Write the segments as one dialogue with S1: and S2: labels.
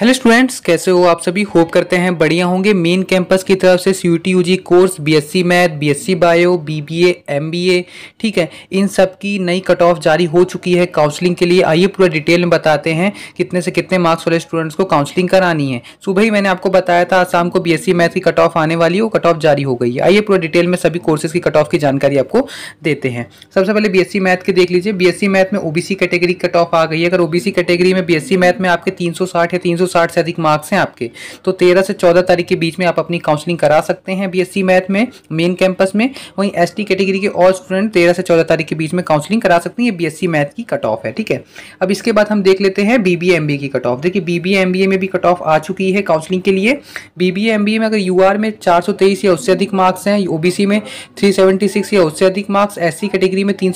S1: hello students कैसे हो आप सभी होप करते हैं बढ़िया होंगे मेन कैंपस की तरफ से C U T course BSc math BSc bio BBA MBA ठीक है इन सब की नई कट ऑफ जारी हो चुकी है काउंसलिंग के लिए आइए पूरा डिटेल में बताते हैं कितने से कितने मार्क्स वाले स्टूडेंट्स को काउंसलिंग करानी है सुबह ही मैंने आपको बताया था शाम को बी मैथ की कट ऑफ आने वाली है वो कट ऑफ जारी हो गई है आइए पूरा डिटेल में सभी कोर्सेज की कट ऑफ की जानकारी आपको देते हैं सबसे पहले बी मैथ के देख लीजिए बी मैथ में सी कैटेगरी कट ऑफ आ गई है अगर सी कैटेगरी में बी मैथ में आपके तीन है तीन 360 से अधिक मार्क्स हैं आपके तो 13 से 14 तारीख के बीच में आप अपनी काउंसलिंग करा सकते हैं बीएससी मैथ में मेन कैंपस में वहीं एसटी कैटेगरी के ऑल स्टूडेंट 13 से 14 तारीख के बीच में काउंसलिंग करा सकते हैं ये बीएससी मैथ की कट ऑफ है ठीक है अब इसके बाद हम देख लेते हैं बी बी की कट ऑफ देखिए बी बी में भी कट ऑफ आ चुकी है काउंसलिंग के लिए बी बी में अगर यू में चार या उससे अधिक मार्क्स हैं ओ में थ्री या उससे अधिक मार्क्स एस कैटेगरी में तीन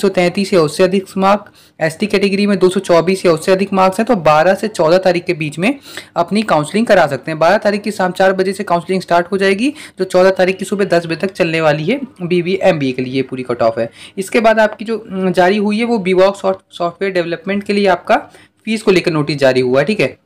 S1: या उससे अधिक मार्क्स एस कैटेगरी में दो या उससे अधिक मार्क्स हैं तो बारह से चौदह तारीख के बीच में अपनी काउंसलिंग करा सकते हैं बारह तारीख की शाम चार बजे से काउंसलिंग स्टार्ट हो जाएगी जो चौदह तारीख की सुबह दस बजे तक चलने वाली है B B M B A के लिए पूरी कट ऑफ है इसके बाद आपकी जो जारी हुई है वो बीवॉक सॉफ्टवेयर डेवलपमेंट के लिए आपका फीस को लेकर नोटिस जारी हुआ है ठीक है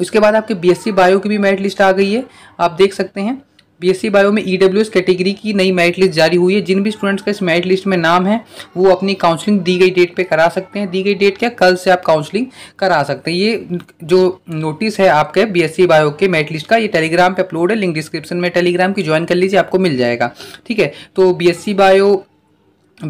S1: उसके बाद आपके सी बायो की भी मेरिट लिस्ट आ गई है आप देख सकते हैं पीएससी बायो e में ईडब्ल्यूएस e कैटेगरी की नई मेरिट लिस्ट जारी हुई है जिन भी स्टूडेंट्स का इस मेरिट लिस्ट में नाम है वो अपनी काउंसलिंग दी गई डेट पे करा सकते हैं दी गई डेट क्या कल से आप काउंसलिंग करा सकते हैं ये जो नोटिस है आपके बीएससी बायो e के मेरिट लिस्ट का ये टेलीग्राम पे अपलोड है लिंक डिस्क्रिप्शन में टेलीग्राम की ज्वाइन कर लीजिए आपको मिल जाएगा ठीक है तो B bio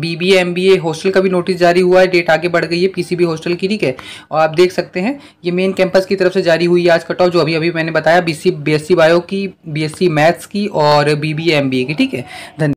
S1: BBA MBA hostel का भी नोटिस जारी हुआ है डेट आगे बढ़ गई है पीसीबी हॉस्टल की ठीक है और आप देख सकते हैं ये मेन कैंपस की तरफ से जारी हुई है आज कट ऑफ जो अभी अभी मैंने बताया बीसी बीएससी बायो की बीएससी मैथ्स की और बीबीए एमबीए की ठीक है धन्यवाद